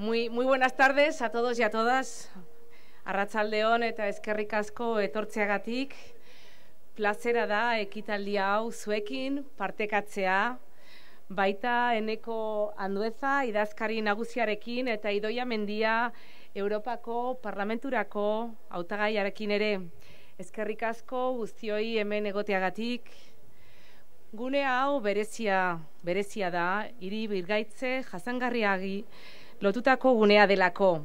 Muy, muy buenas tardes a todos y a todas. Arratzaldeon eta eskerrik asko etortzeagatik. Plazera da ekitaldia hau zuekin partekatzea. Baita eneko andueza idazkari nagusiarekin eta idoia mendia Europako parlamenturako hautagaiarekin ere. Eskerrik asko guztioi hemen egoteagatik. Gune hau berezia, berezia da, hiri birgaitze jasangarriagi, lotutako gunea delako.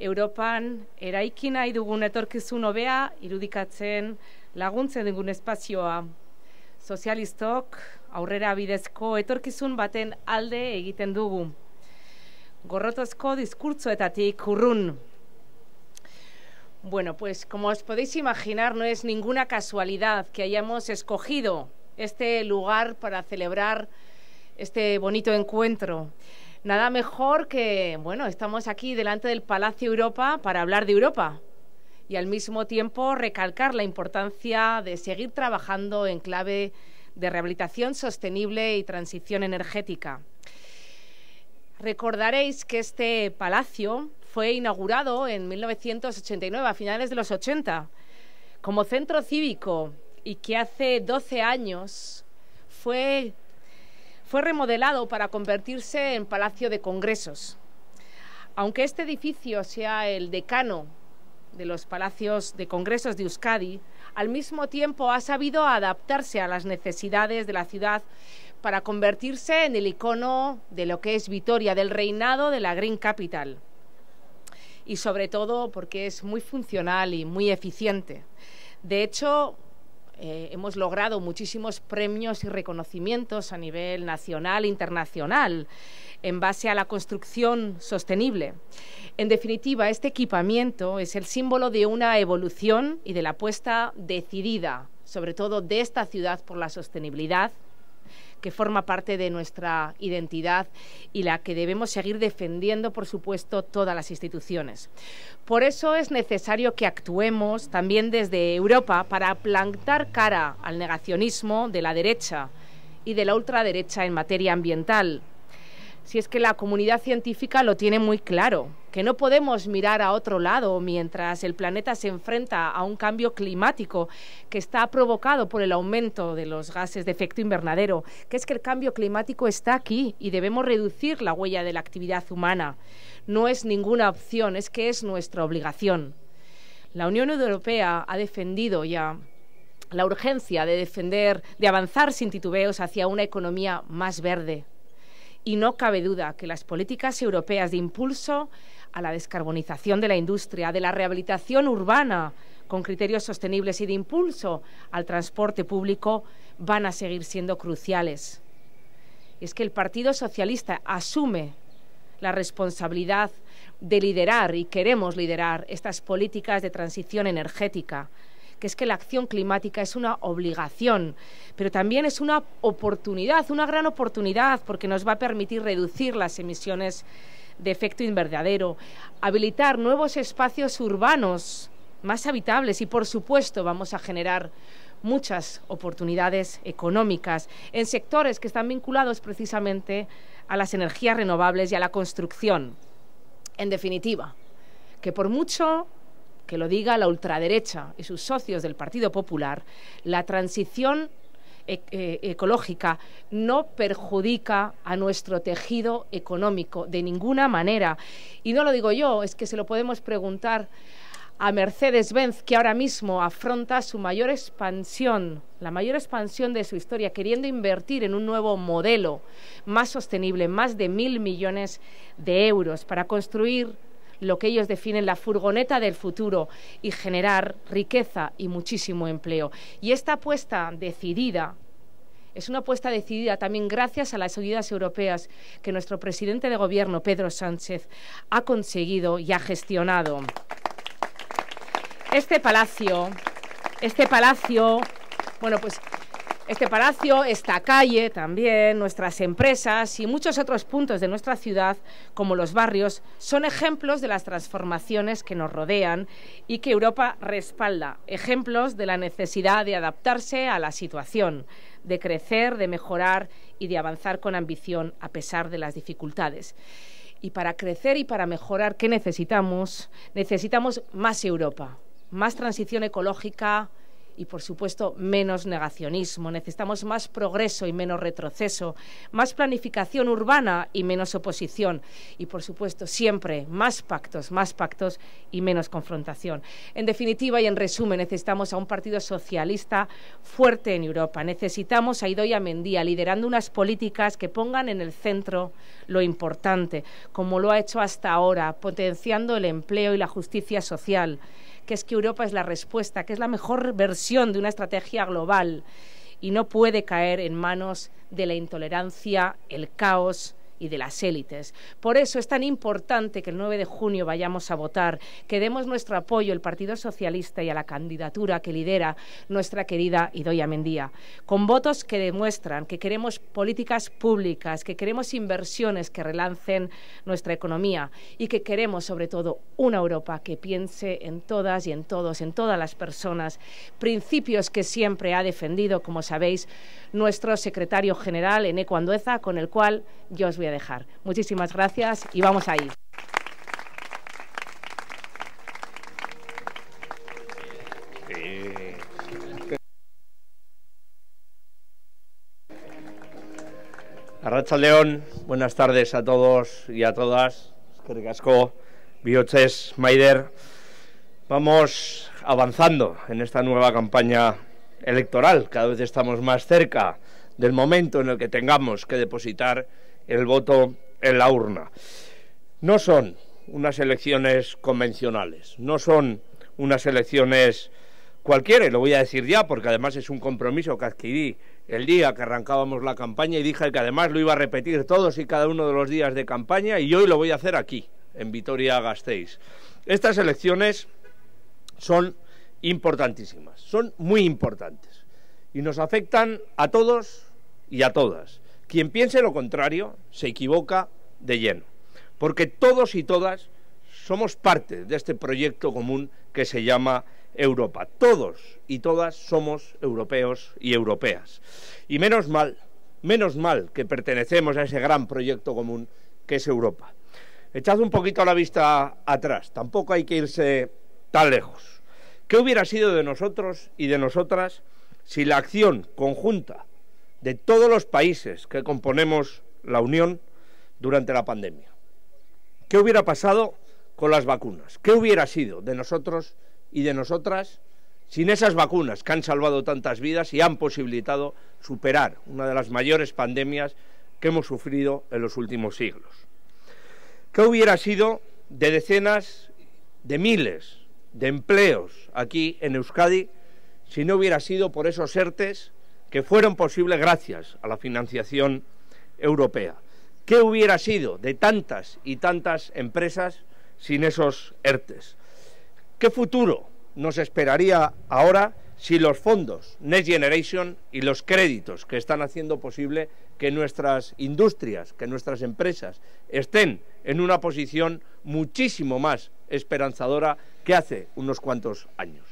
Europan eraiki nahi dugun etorkizun hobea irudikatzen laguntzen dugun espazioa. Socialistok aurrera bidezko etorkizun baten alde egiten dugu. discurso diskurtzoetatik urrun. Bueno, pues como os podéis imaginar, no es ninguna casualidad que hayamos escogido este lugar para celebrar este bonito encuentro. Nada mejor que, bueno, estamos aquí delante del Palacio Europa para hablar de Europa y al mismo tiempo recalcar la importancia de seguir trabajando en clave de rehabilitación sostenible y transición energética. Recordaréis que este palacio fue inaugurado en 1989, a finales de los 80, como centro cívico y que hace 12 años fue fue remodelado para convertirse en Palacio de Congresos. Aunque este edificio sea el decano de los palacios de congresos de Euskadi, al mismo tiempo ha sabido adaptarse a las necesidades de la ciudad para convertirse en el icono de lo que es Vitoria, del reinado de la Green Capital. Y sobre todo porque es muy funcional y muy eficiente. De hecho, eh, hemos logrado muchísimos premios y reconocimientos a nivel nacional e internacional en base a la construcción sostenible. En definitiva, este equipamiento es el símbolo de una evolución y de la apuesta decidida, sobre todo de esta ciudad, por la sostenibilidad que forma parte de nuestra identidad y la que debemos seguir defendiendo, por supuesto, todas las instituciones. Por eso es necesario que actuemos también desde Europa para plantar cara al negacionismo de la derecha y de la ultraderecha en materia ambiental si es que la comunidad científica lo tiene muy claro, que no podemos mirar a otro lado mientras el planeta se enfrenta a un cambio climático que está provocado por el aumento de los gases de efecto invernadero, que es que el cambio climático está aquí y debemos reducir la huella de la actividad humana. No es ninguna opción, es que es nuestra obligación. La Unión Europea ha defendido ya la urgencia de defender, de avanzar sin titubeos hacia una economía más verde, y no cabe duda que las políticas europeas de impulso a la descarbonización de la industria, de la rehabilitación urbana con criterios sostenibles y de impulso al transporte público van a seguir siendo cruciales. es que el Partido Socialista asume la responsabilidad de liderar y queremos liderar estas políticas de transición energética que es que la acción climática es una obligación, pero también es una oportunidad, una gran oportunidad, porque nos va a permitir reducir las emisiones de efecto invernadero, habilitar nuevos espacios urbanos más habitables y, por supuesto, vamos a generar muchas oportunidades económicas en sectores que están vinculados precisamente a las energías renovables y a la construcción. En definitiva, que por mucho que lo diga la ultraderecha y sus socios del Partido Popular, la transición eh, eh, ecológica no perjudica a nuestro tejido económico de ninguna manera. Y no lo digo yo, es que se lo podemos preguntar a Mercedes-Benz, que ahora mismo afronta su mayor expansión, la mayor expansión de su historia, queriendo invertir en un nuevo modelo más sostenible, más de mil millones de euros, para construir lo que ellos definen la furgoneta del futuro y generar riqueza y muchísimo empleo. Y esta apuesta decidida es una apuesta decidida también gracias a las ayudas europeas que nuestro presidente de gobierno, Pedro Sánchez, ha conseguido y ha gestionado. Este palacio, este palacio, bueno, pues este palacio, esta calle también, nuestras empresas y muchos otros puntos de nuestra ciudad, como los barrios, son ejemplos de las transformaciones que nos rodean y que Europa respalda, ejemplos de la necesidad de adaptarse a la situación, de crecer, de mejorar y de avanzar con ambición a pesar de las dificultades. Y para crecer y para mejorar, ¿qué necesitamos? Necesitamos más Europa, más transición ecológica, y, por supuesto, menos negacionismo. Necesitamos más progreso y menos retroceso, más planificación urbana y menos oposición. Y, por supuesto, siempre más pactos, más pactos y menos confrontación. En definitiva y en resumen, necesitamos a un partido socialista fuerte en Europa. Necesitamos a Idoia Mendía liderando unas políticas que pongan en el centro lo importante, como lo ha hecho hasta ahora, potenciando el empleo y la justicia social que es que Europa es la respuesta, que es la mejor versión de una estrategia global y no puede caer en manos de la intolerancia, el caos, y de las élites. Por eso es tan importante que el 9 de junio vayamos a votar, que demos nuestro apoyo al Partido Socialista y a la candidatura que lidera nuestra querida Idoia Mendía, con votos que demuestran que queremos políticas públicas, que queremos inversiones que relancen nuestra economía y que queremos sobre todo una Europa que piense en todas y en todos, en todas las personas, principios que siempre ha defendido, como sabéis, nuestro secretario general, Eneco Andueza, con el cual yo os voy a dejar. Muchísimas gracias y vamos ahí. Arracha León, buenas tardes a todos y a todas. Casco, Bioches, Maider. Vamos avanzando en esta nueva campaña electoral. Cada vez estamos más cerca del momento en el que tengamos que depositar el voto en la urna. No son unas elecciones convencionales, no son unas elecciones cualquiera, lo voy a decir ya, porque además es un compromiso que adquirí el día que arrancábamos la campaña y dije que además lo iba a repetir todos y cada uno de los días de campaña y hoy lo voy a hacer aquí, en Vitoria-Gasteiz. Estas elecciones son importantísimas, son muy importantes y nos afectan a todos y a todas. Quien piense lo contrario se equivoca de lleno, porque todos y todas somos parte de este proyecto común que se llama Europa. Todos y todas somos europeos y europeas. Y menos mal, menos mal que pertenecemos a ese gran proyecto común que es Europa. Echad un poquito la vista atrás, tampoco hay que irse tan lejos. ¿Qué hubiera sido de nosotros y de nosotras si la acción conjunta de todos los países que componemos la Unión durante la pandemia. ¿Qué hubiera pasado con las vacunas? ¿Qué hubiera sido de nosotros y de nosotras sin esas vacunas que han salvado tantas vidas y han posibilitado superar una de las mayores pandemias que hemos sufrido en los últimos siglos? ¿Qué hubiera sido de decenas de miles de empleos aquí en Euskadi si no hubiera sido por esos ERTES que fueron posibles gracias a la financiación europea. ¿Qué hubiera sido de tantas y tantas empresas sin esos ERTES? ¿Qué futuro nos esperaría ahora si los fondos Next Generation y los créditos que están haciendo posible que nuestras industrias, que nuestras empresas estén en una posición muchísimo más esperanzadora que hace unos cuantos años?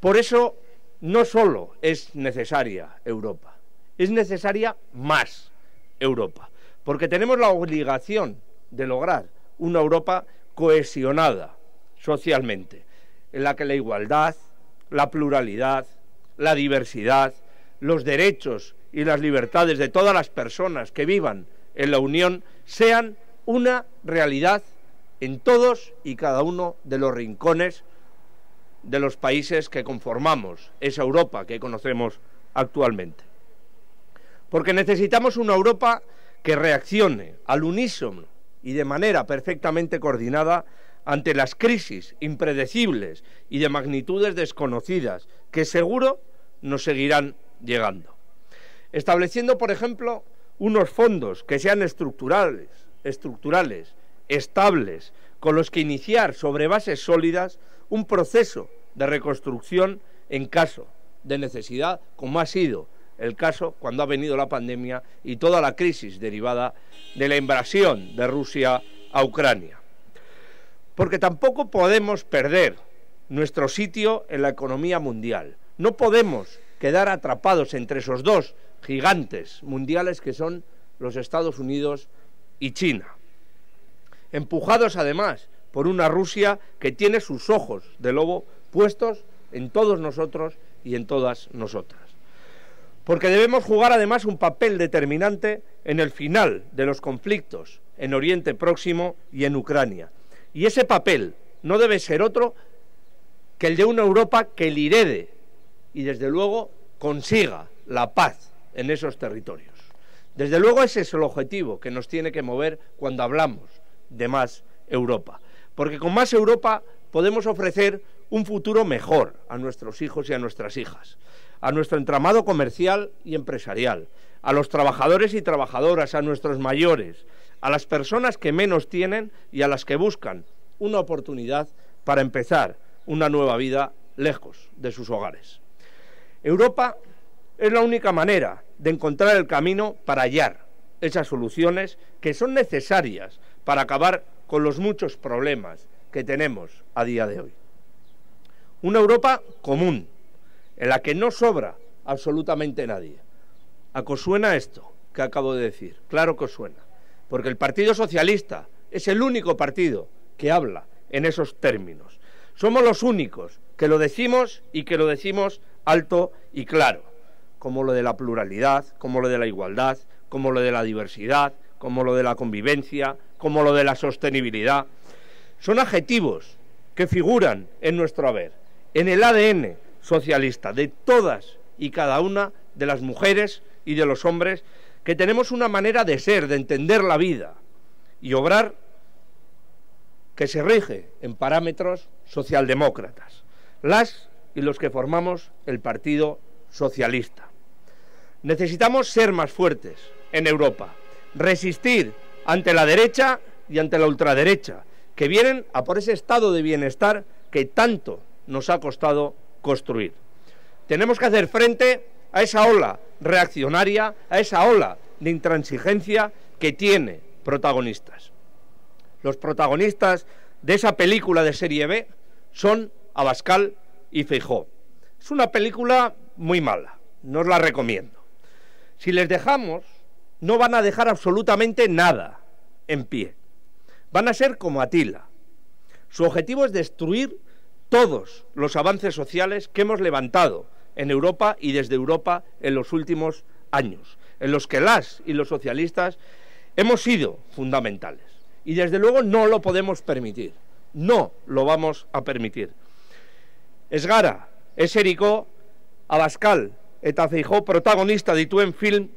Por eso no solo es necesaria Europa, es necesaria más Europa, porque tenemos la obligación de lograr una Europa cohesionada socialmente, en la que la igualdad, la pluralidad, la diversidad, los derechos y las libertades de todas las personas que vivan en la Unión sean una realidad en todos y cada uno de los rincones de los países que conformamos esa Europa que conocemos actualmente. Porque necesitamos una Europa que reaccione al unísono y de manera perfectamente coordinada ante las crisis impredecibles y de magnitudes desconocidas que seguro nos seguirán llegando. Estableciendo, por ejemplo, unos fondos que sean estructurales, estructurales, estables, con los que iniciar sobre bases sólidas un proceso de reconstrucción en caso de necesidad, como ha sido el caso cuando ha venido la pandemia y toda la crisis derivada de la invasión de Rusia a Ucrania. Porque tampoco podemos perder nuestro sitio en la economía mundial. No podemos quedar atrapados entre esos dos gigantes mundiales que son los Estados Unidos y China. Empujados además por una Rusia que tiene sus ojos de lobo puestos en todos nosotros y en todas nosotras. Porque debemos jugar además un papel determinante en el final de los conflictos en Oriente Próximo y en Ucrania. Y ese papel no debe ser otro que el de una Europa que lirede herede y desde luego consiga la paz en esos territorios. Desde luego ese es el objetivo que nos tiene que mover cuando hablamos de más Europa porque con más Europa podemos ofrecer un futuro mejor a nuestros hijos y a nuestras hijas, a nuestro entramado comercial y empresarial, a los trabajadores y trabajadoras, a nuestros mayores, a las personas que menos tienen y a las que buscan una oportunidad para empezar una nueva vida lejos de sus hogares. Europa es la única manera de encontrar el camino para hallar esas soluciones que son necesarias para acabar con los muchos problemas que tenemos a día de hoy. Una Europa común, en la que no sobra absolutamente nadie. ¿A suena esto que acabo de decir? Claro que os suena, porque el Partido Socialista es el único partido que habla en esos términos. Somos los únicos que lo decimos y que lo decimos alto y claro, como lo de la pluralidad, como lo de la igualdad, como lo de la diversidad, como lo de la convivencia, como lo de la sostenibilidad. Son adjetivos que figuran en nuestro haber, en el ADN socialista de todas y cada una de las mujeres y de los hombres que tenemos una manera de ser, de entender la vida y obrar que se rige en parámetros socialdemócratas, las y los que formamos el Partido Socialista. Necesitamos ser más fuertes en Europa, resistir ante la derecha y ante la ultraderecha, que vienen a por ese estado de bienestar que tanto nos ha costado construir. Tenemos que hacer frente a esa ola reaccionaria, a esa ola de intransigencia que tiene protagonistas. Los protagonistas de esa película de serie B son Abascal y Feijó. Es una película muy mala, no os la recomiendo. Si les dejamos, no van a dejar absolutamente nada en pie. Van a ser como Atila. Su objetivo es destruir todos los avances sociales que hemos levantado en Europa y desde Europa en los últimos años, en los que las y los socialistas hemos sido fundamentales. Y desde luego no lo podemos permitir, no lo vamos a permitir. Esgara, Ericó, Abascal, eta protagonista de Ituen Film,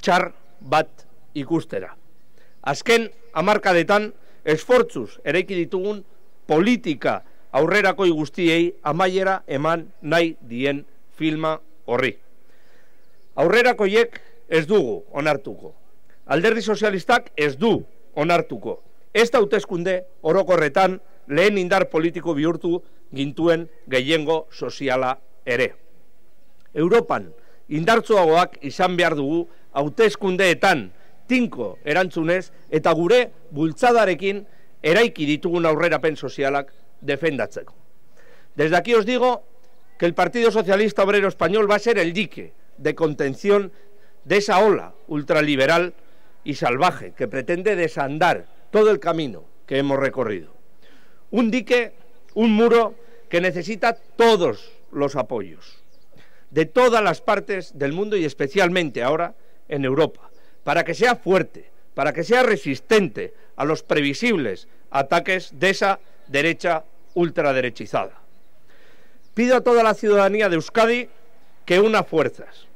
Char bat ikustera. Azken hamarkadetan esfortzuz eraiki ditugun politika aurrerako guztiei amaiera eman nahi dien filma horri. Aurrerakoiek ez dugu onartuko. Alderdi sozialistak ez du onartuko. Ez da uteskunde orokorretan lehen indar politiko bihurtu gintuen gehiengo soziala ere. Europan indartzuagoak izan behar dugu hauteskundeetan tinko erantzunez eta gure bultzadarekin eraiki ditugun aurrerapen sozialak defendatzeko. Desde aquí os digo que el Partido Socialista Obrero Español va a ser el dique de contención de esa ola ultraliberal y salvaje que pretende desandar todo el camino que hemos recorrido. Un dique, un muro que necesita todos los apoyos de todas las partes del mundo y especialmente ahora en Europa, para que sea fuerte, para que sea resistente a los previsibles ataques de esa derecha ultraderechizada. Pido a toda la ciudadanía de Euskadi que una fuerzas,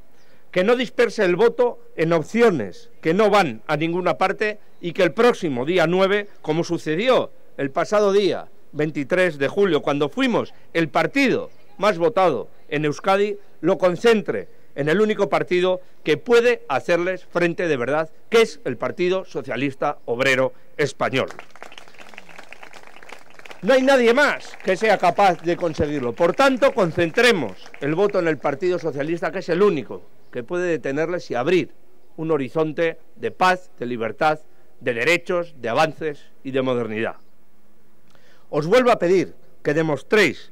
que no disperse el voto en opciones que no van a ninguna parte y que el próximo día 9, como sucedió el pasado día 23 de julio, cuando fuimos el partido más votado en Euskadi, lo concentre en el único partido que puede hacerles frente de verdad, que es el Partido Socialista Obrero Español. No hay nadie más que sea capaz de conseguirlo. Por tanto, concentremos el voto en el Partido Socialista, que es el único que puede detenerles y abrir un horizonte de paz, de libertad, de derechos, de avances y de modernidad. Os vuelvo a pedir que demostréis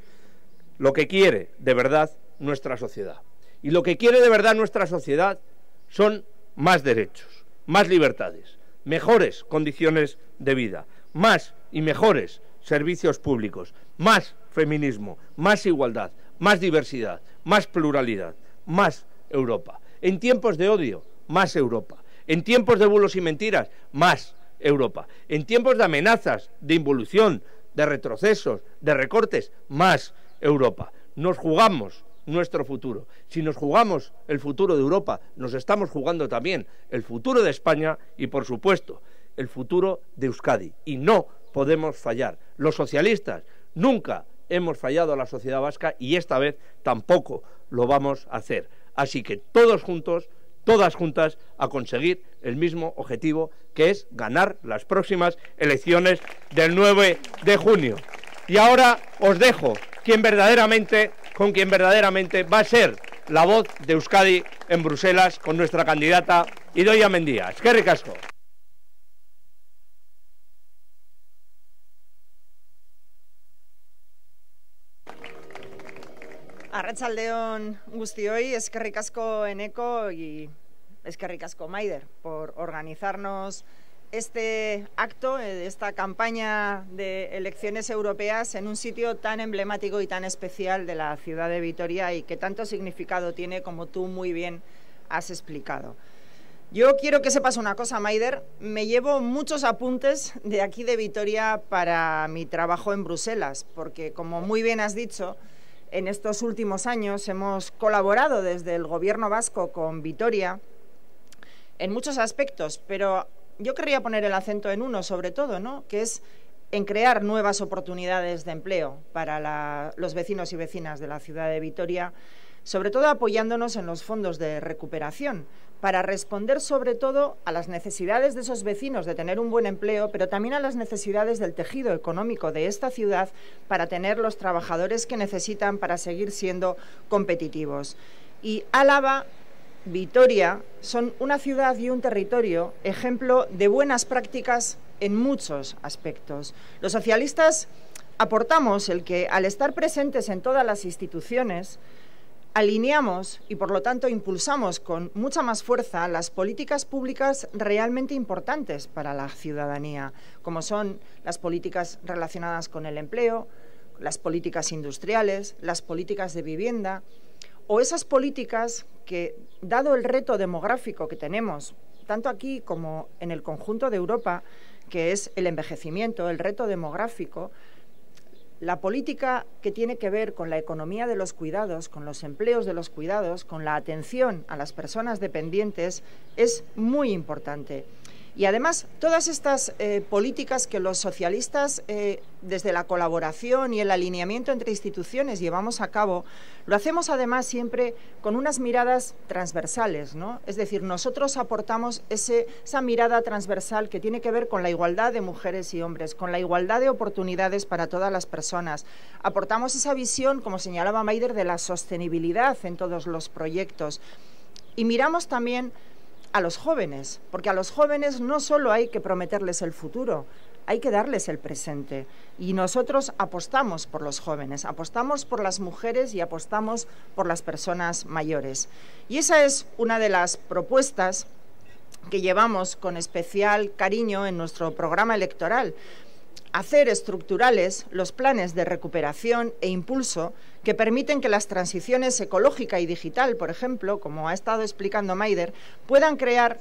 lo que quiere de verdad nuestra sociedad. Y lo que quiere de verdad nuestra sociedad son más derechos, más libertades, mejores condiciones de vida, más y mejores servicios públicos, más feminismo, más igualdad, más diversidad, más pluralidad, más Europa. En tiempos de odio, más Europa. En tiempos de bulos y mentiras, más Europa. En tiempos de amenazas, de involución, de retrocesos, de recortes, más Europa. Nos jugamos nuestro futuro. Si nos jugamos el futuro de Europa, nos estamos jugando también el futuro de España y, por supuesto, el futuro de Euskadi. Y no podemos fallar. Los socialistas nunca hemos fallado a la sociedad vasca y esta vez tampoco lo vamos a hacer. Así que todos juntos, todas juntas, a conseguir el mismo objetivo, que es ganar las próximas elecciones del 9 de junio. Y ahora os dejo quien verdaderamente con quien verdaderamente va a ser la voz de Euskadi en Bruselas con nuestra candidata Idoia Mendía. ¡Qué ricasco! Arratsaldeon que eskerrik en eco y que ricasco Maider por organizarnos este acto, eh, esta campaña de elecciones europeas en un sitio tan emblemático y tan especial de la ciudad de Vitoria y que tanto significado tiene como tú muy bien has explicado. Yo quiero que sepas una cosa, Maider. Me llevo muchos apuntes de aquí de Vitoria para mi trabajo en Bruselas, porque como muy bien has dicho, en estos últimos años hemos colaborado desde el Gobierno vasco con Vitoria en muchos aspectos, pero yo querría poner el acento en uno sobre todo, ¿no? que es en crear nuevas oportunidades de empleo para los vecinos y vecinas de la ciudad de Vitoria, sobre todo apoyándonos en los fondos de recuperación, para responder sobre todo a las necesidades de esos vecinos de tener un buen empleo, pero también a las necesidades del tejido económico de esta ciudad para tener los trabajadores que necesitan para seguir siendo competitivos. Y Álava Vitoria son una ciudad y un territorio ejemplo de buenas prácticas en muchos aspectos. Los socialistas aportamos el que, al estar presentes en todas las instituciones, alineamos y, por lo tanto, impulsamos con mucha más fuerza las políticas públicas realmente importantes para la ciudadanía, como son las políticas relacionadas con el empleo, las políticas industriales, las políticas de vivienda o esas políticas que, dado el reto demográfico que tenemos, tanto aquí como en el conjunto de Europa, que es el envejecimiento, el reto demográfico, la política que tiene que ver con la economía de los cuidados, con los empleos de los cuidados, con la atención a las personas dependientes, es muy importante. Y además, todas estas eh, políticas que los socialistas, eh, desde la colaboración y el alineamiento entre instituciones, llevamos a cabo, lo hacemos además siempre con unas miradas transversales, ¿no? Es decir, nosotros aportamos ese, esa mirada transversal que tiene que ver con la igualdad de mujeres y hombres, con la igualdad de oportunidades para todas las personas. Aportamos esa visión, como señalaba Maider, de la sostenibilidad en todos los proyectos. Y miramos también a los jóvenes, porque a los jóvenes no solo hay que prometerles el futuro, hay que darles el presente. Y nosotros apostamos por los jóvenes, apostamos por las mujeres y apostamos por las personas mayores. Y esa es una de las propuestas que llevamos con especial cariño en nuestro programa electoral, hacer estructurales los planes de recuperación e impulso que permiten que las transiciones ecológica y digital, por ejemplo, como ha estado explicando Maider, puedan crear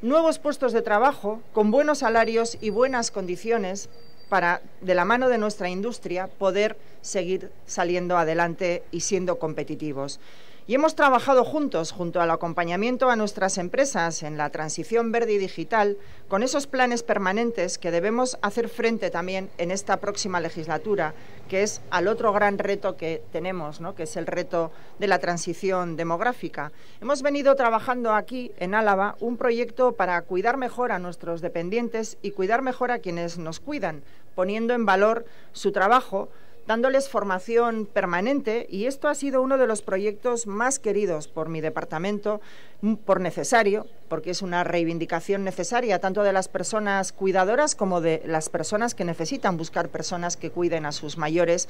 nuevos puestos de trabajo con buenos salarios y buenas condiciones para, de la mano de nuestra industria, poder seguir saliendo adelante y siendo competitivos. Y hemos trabajado juntos, junto al acompañamiento a nuestras empresas en la transición verde y digital, con esos planes permanentes que debemos hacer frente también en esta próxima legislatura, que es al otro gran reto que tenemos, que es el reto de la transición demográfica. Hemos venido trabajando aquí, en Álava, un proyecto para cuidar mejor a nuestros dependientes y cuidar mejor a quienes nos cuidan, poniendo en valor su trabajo, dándoles formación permanente y esto ha sido uno de los proyectos más queridos por mi departamento, mm, por necesario, porque es una reivindicación necesaria tanto de las personas cuidadoras como de las personas que necesitan buscar personas que cuiden a sus mayores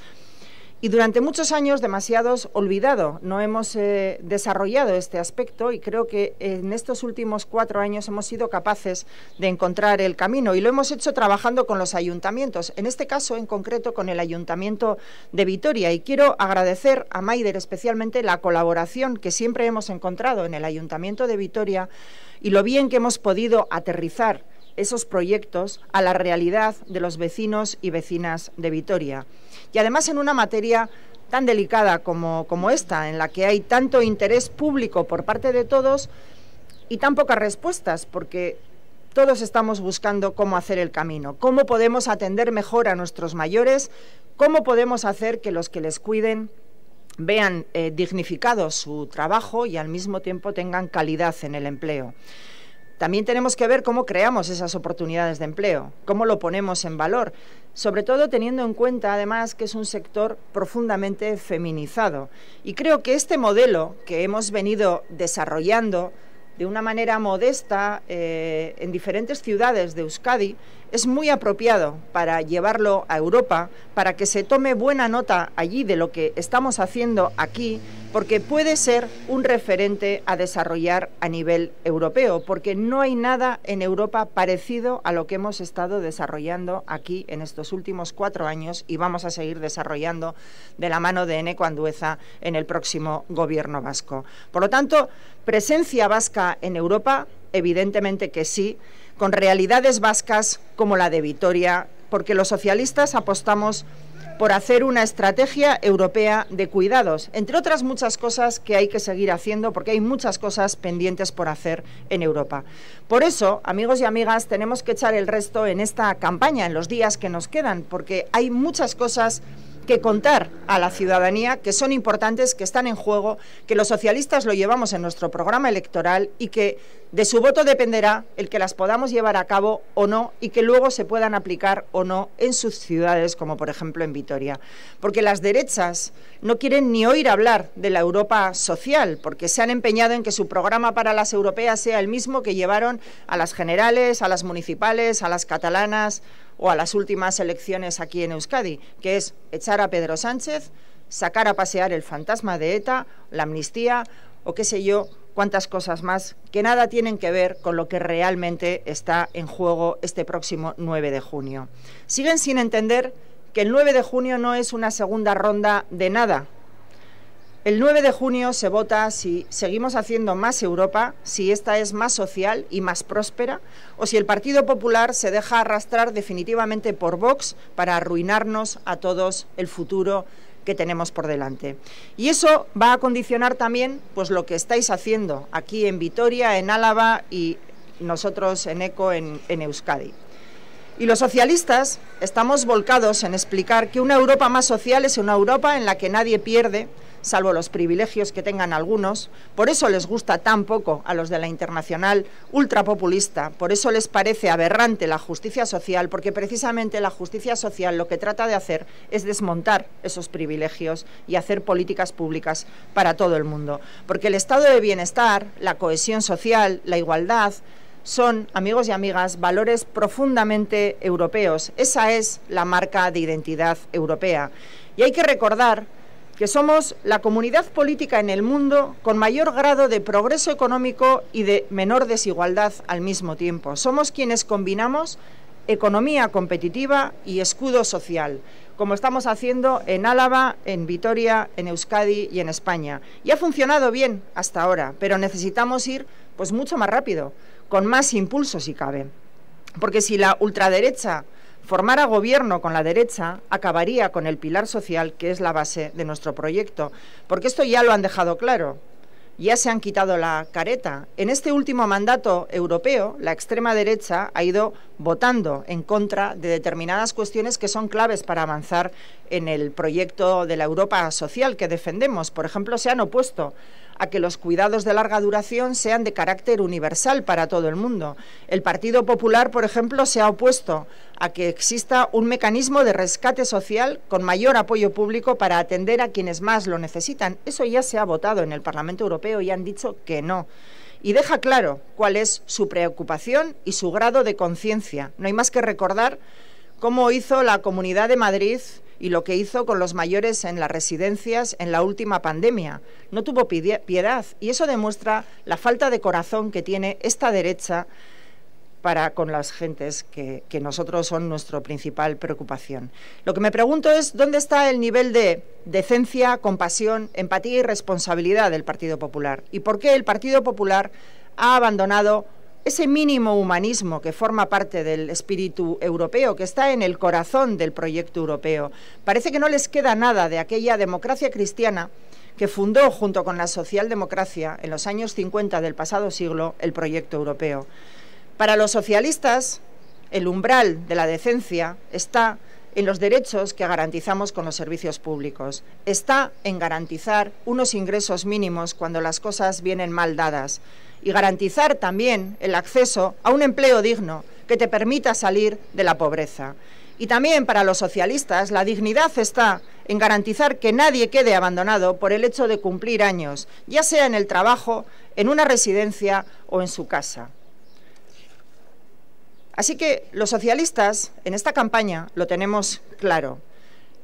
y durante muchos años demasiados olvidado, no hemos eh, desarrollado este aspecto y creo que en estos últimos cuatro años hemos sido capaces de encontrar el camino y lo hemos hecho trabajando con los ayuntamientos, en este caso en concreto con el Ayuntamiento de Vitoria y quiero agradecer a Maider especialmente la colaboración que siempre hemos encontrado en el Ayuntamiento de Vitoria y lo bien que hemos podido aterrizar esos proyectos a la realidad de los vecinos y vecinas de Vitoria. Y además en una materia tan delicada como, como esta, en la que hay tanto interés público por parte de todos y tan pocas respuestas, porque todos estamos buscando cómo hacer el camino, cómo podemos atender mejor a nuestros mayores, cómo podemos hacer que los que les cuiden vean eh, dignificado su trabajo y al mismo tiempo tengan calidad en el empleo. También tenemos que ver cómo creamos esas oportunidades de empleo, cómo lo ponemos en valor, sobre todo teniendo en cuenta además que es un sector profundamente feminizado. Y creo que este modelo que hemos venido desarrollando de una manera modesta eh, en diferentes ciudades de Euskadi es muy apropiado para llevarlo a Europa, para que se tome buena nota allí de lo que estamos haciendo aquí, porque puede ser un referente a desarrollar a nivel europeo, porque no hay nada en Europa parecido a lo que hemos estado desarrollando aquí en estos últimos cuatro años y vamos a seguir desarrollando de la mano de Eneco Andueza en el próximo gobierno vasco. Por lo tanto, presencia vasca en Europa, evidentemente que sí con realidades vascas como la de Vitoria, porque los socialistas apostamos por hacer una estrategia europea de cuidados, entre otras muchas cosas que hay que seguir haciendo, porque hay muchas cosas pendientes por hacer en Europa. Por eso, amigos y amigas, tenemos que echar el resto en esta campaña, en los días que nos quedan, porque hay muchas cosas que contar a la ciudadanía que son importantes, que están en juego, que los socialistas lo llevamos en nuestro programa electoral y que de su voto dependerá el que las podamos llevar a cabo o no y que luego se puedan aplicar o no en sus ciudades, como por ejemplo en Vitoria. Porque las derechas no quieren ni oír hablar de la Europa social, porque se han empeñado en que su programa para las europeas sea el mismo que llevaron a las generales, a las municipales, a las catalanas o a las últimas elecciones aquí en Euskadi, que es echar a Pedro Sánchez, sacar a pasear el fantasma de ETA, la amnistía o qué sé yo, cuántas cosas más que nada tienen que ver con lo que realmente está en juego este próximo 9 de junio. Siguen sin entender que el 9 de junio no es una segunda ronda de nada, el 9 de junio se vota si seguimos haciendo más Europa, si esta es más social y más próspera, o si el Partido Popular se deja arrastrar definitivamente por Vox para arruinarnos a todos el futuro que tenemos por delante. Y eso va a condicionar también pues lo que estáis haciendo aquí en Vitoria, en Álava y nosotros en ECO en Euskadi. Y los socialistas estamos volcados en explicar que una Europa más social es una Europa en la que nadie pierde, salvo los privilegios que tengan algunos, por eso les gusta tan poco a los de la internacional ultrapopulista, por eso les parece aberrante la justicia social, porque precisamente la justicia social lo que trata de hacer es desmontar esos privilegios y hacer políticas públicas para todo el mundo. Porque el estado de bienestar, la cohesión social, la igualdad, son, amigos y amigas, valores profundamente europeos. Esa es la marca de identidad europea. Y hay que recordar que somos la comunidad política en el mundo con mayor grado de progreso económico y de menor desigualdad al mismo tiempo. Somos quienes combinamos economía competitiva y escudo social, como estamos haciendo en Álava, en Vitoria, en Euskadi y en España. Y ha funcionado bien hasta ahora, pero necesitamos ir pues mucho más rápido, con más impulso si cabe. Porque si la ultraderecha Formar a gobierno con la derecha acabaría con el pilar social que es la base de nuestro proyecto, porque esto ya lo han dejado claro. Ya se han quitado la careta. En este último mandato europeo, la extrema derecha ha ido votando en contra de determinadas cuestiones que son claves para avanzar en el proyecto de la Europa social que defendemos. Por ejemplo, se han opuesto a que los cuidados de larga duración sean de carácter universal para todo el mundo. El Partido Popular, por ejemplo, se ha opuesto a que exista un mecanismo de rescate social con mayor apoyo público para atender a quienes más lo necesitan. Eso ya se ha votado en el Parlamento Europeo y han dicho que no y deja claro cuál es su preocupación y su grado de conciencia. No hay más que recordar cómo hizo la Comunidad de Madrid y lo que hizo con los mayores en las residencias en la última pandemia. No tuvo piedad y eso demuestra la falta de corazón que tiene esta derecha para con las gentes que, nosotros son nuestra principal preocupación. Lo que me pregunto es dónde está el nivel de decencia, compasión, empatía y responsabilidad del Partido Popular y por qué el Partido Popular ha abandonado ese mínimo humanismo que forma parte del espíritu europeo, que está en el corazón del proyecto europeo. Parece que no les queda nada de aquella democracia cristiana que fundó junto con la socialdemocracia en los años 50 del pasado siglo el proyecto europeo. Para los socialistas, el umbral de la decencia está en los derechos que garantizamos con los servicios públicos. Está en garantizar unos ingresos mínimos cuando las cosas vienen mal dadas y garantizar también el acceso a un empleo digno que te permita salir de la pobreza. Y también para los socialistas la dignidad está en garantizar que nadie quede abandonado por el hecho de cumplir años, ya sea en el trabajo, en una residencia o en su casa. Así que los socialistas en esta campaña lo tenemos claro.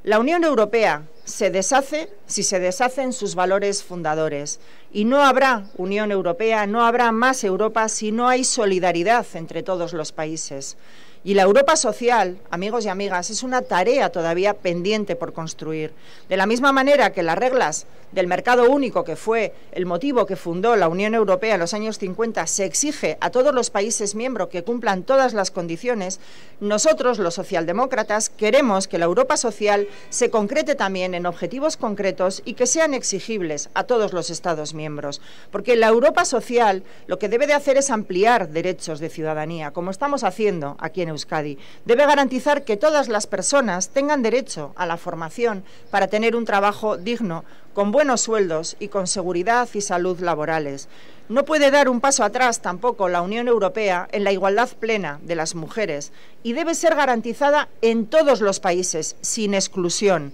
La Unión Europea se deshace si se deshacen sus valores fundadores. Y no habrá Unión Europea, no habrá más Europa si no hay solidaridad entre todos los países. Y la Europa social, amigos y amigas, es una tarea todavía pendiente por construir. De la misma manera que las reglas del mercado único, que fue el motivo que fundó la Unión Europea en los años 50, se exige a todos los países miembros que cumplan todas las condiciones, nosotros, los socialdemócratas, queremos que la Europa social se concrete también en objetivos concretos y que sean exigibles a todos los Estados miembros. Porque la Europa social lo que debe de hacer es ampliar derechos de ciudadanía, como estamos haciendo aquí en Euskadi. Debe garantizar que todas las personas tengan derecho a la formación para tener un trabajo digno, con buenos sueldos y con seguridad y salud laborales. No puede dar un paso atrás tampoco la Unión Europea en la igualdad plena de las mujeres y debe ser garantizada en todos los países, sin exclusión.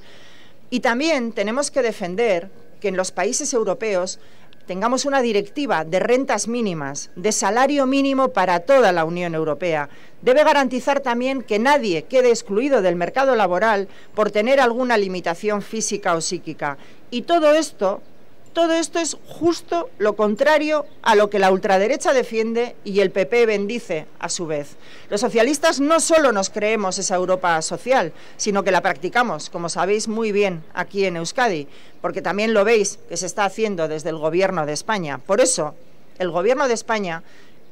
Y también tenemos que defender que en los países europeos tengamos una directiva de rentas mínimas, de salario mínimo para toda la Unión Europea. Debe garantizar también que nadie quede excluido del mercado laboral por tener alguna limitación física o psíquica. Y todo esto todo esto es justo lo contrario a lo que la ultraderecha defiende y el PP bendice a su vez. Los socialistas no solo nos creemos esa Europa social, sino que la practicamos, como sabéis muy bien aquí en Euskadi, porque también lo veis que se está haciendo desde el Gobierno de España. Por eso, el Gobierno de España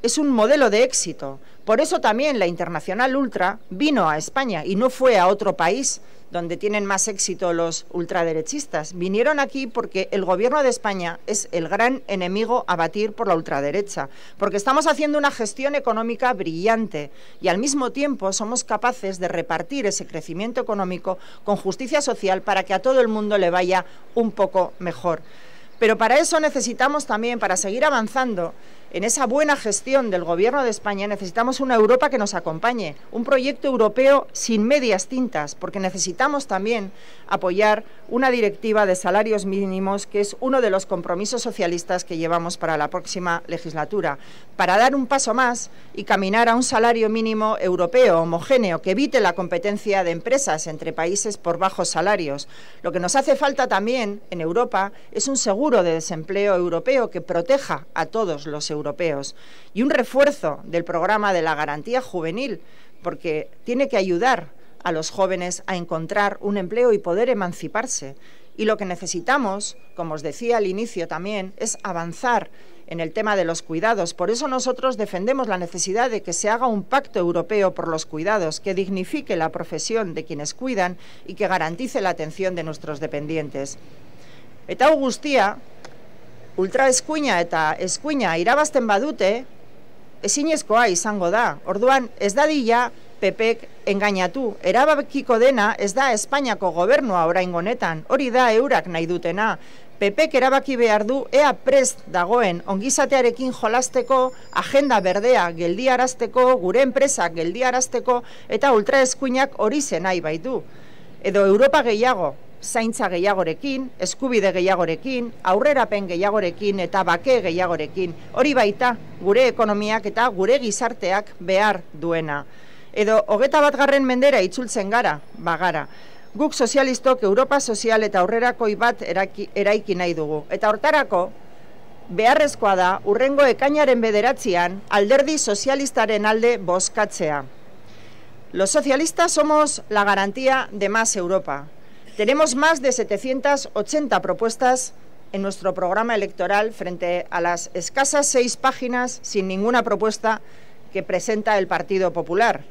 es un modelo de éxito. Por eso también la Internacional Ultra vino a España y no fue a otro país donde tienen más éxito los ultraderechistas. Vinieron aquí porque el gobierno de España es el gran enemigo a batir por la ultraderecha, porque estamos haciendo una gestión económica brillante y al mismo tiempo somos capaces de repartir ese crecimiento económico con justicia social para que a todo el mundo le vaya un poco mejor. Pero para eso necesitamos también, para seguir avanzando en esa buena gestión del Gobierno de España, necesitamos una Europa que nos acompañe, un proyecto europeo sin medias tintas, porque necesitamos también apoyar una directiva de salarios mínimos, que es uno de los compromisos socialistas que llevamos para la próxima legislatura, para dar un paso más y caminar a un salario mínimo europeo homogéneo que evite la competencia de empresas entre países por bajos salarios. Lo que nos hace falta también en Europa es un seguro de desempleo europeo que proteja a todos los europeos y un refuerzo del programa de la garantía juvenil, porque tiene que ayudar a los jóvenes a encontrar un empleo y poder emanciparse. Y lo que necesitamos, como os decía al inicio también, es avanzar en el tema de los cuidados. Por eso nosotros defendemos la necesidad de que se haga un pacto europeo por los cuidados que dignifique la profesión de quienes cuidan y que garantice la atención de nuestros dependientes. Eta hau guztia, ultraeskuina eta eskuina irabazten badute, ezin izango da. Orduan, ez da dila, pepek engainatu. Erabakiko dena, ez da Espainiako gobernua oraingo honetan. Hori da eurak nahi dutena. Pepek erabaki behar du, ea prest dagoen, ongizatearekin jolasteko, agenda berdea geldiarazteko, gure enpresak geldiarazteko, eta ultraeskuinak hori zenai baitu. Edo Europa gehiago, zaintza gehiagorekin, eskubide gehiagorekin, aurrerapen gehiagorekin eta bake gehiagorekin. Hori baita gure ekonomiak eta gure gizarteak behar duena. Edo hogeta bat garren mendera itzultzen gara, bagara. Guk sozialistok Europa sozial eta aurrerakoi bat eraiki nahi dugu. Eta hortarako, beharrezkoa da, urrengo ekainaren bederatzean, alderdi sozialistaren alde bozkatzea. Los socialistas somos la garantía de más Europa. Tenemos más de 780 propuestas en nuestro programa electoral frente a las escasas seis páginas sin ninguna propuesta que presenta el Partido Popular.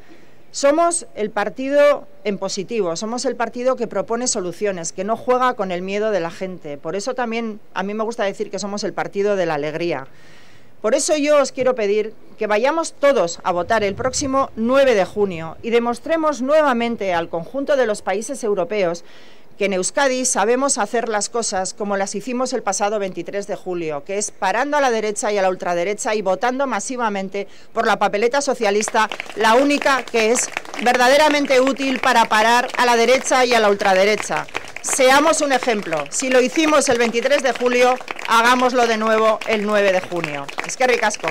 Somos el partido en positivo, somos el partido que propone soluciones, que no juega con el miedo de la gente. Por eso también a mí me gusta decir que somos el partido de la alegría. Por eso yo os quiero pedir que vayamos todos a votar el próximo 9 de junio y demostremos nuevamente al conjunto de los países europeos que en Euskadi sabemos hacer las cosas como las hicimos el pasado 23 de julio, que es parando a la derecha y a la ultraderecha y votando masivamente por la papeleta socialista, la única que es verdaderamente útil para parar a la derecha y a la ultraderecha. Seamos un ejemplo. Si lo hicimos el 23 de julio, hagámoslo de nuevo el 9 de junio. Es que ricasco.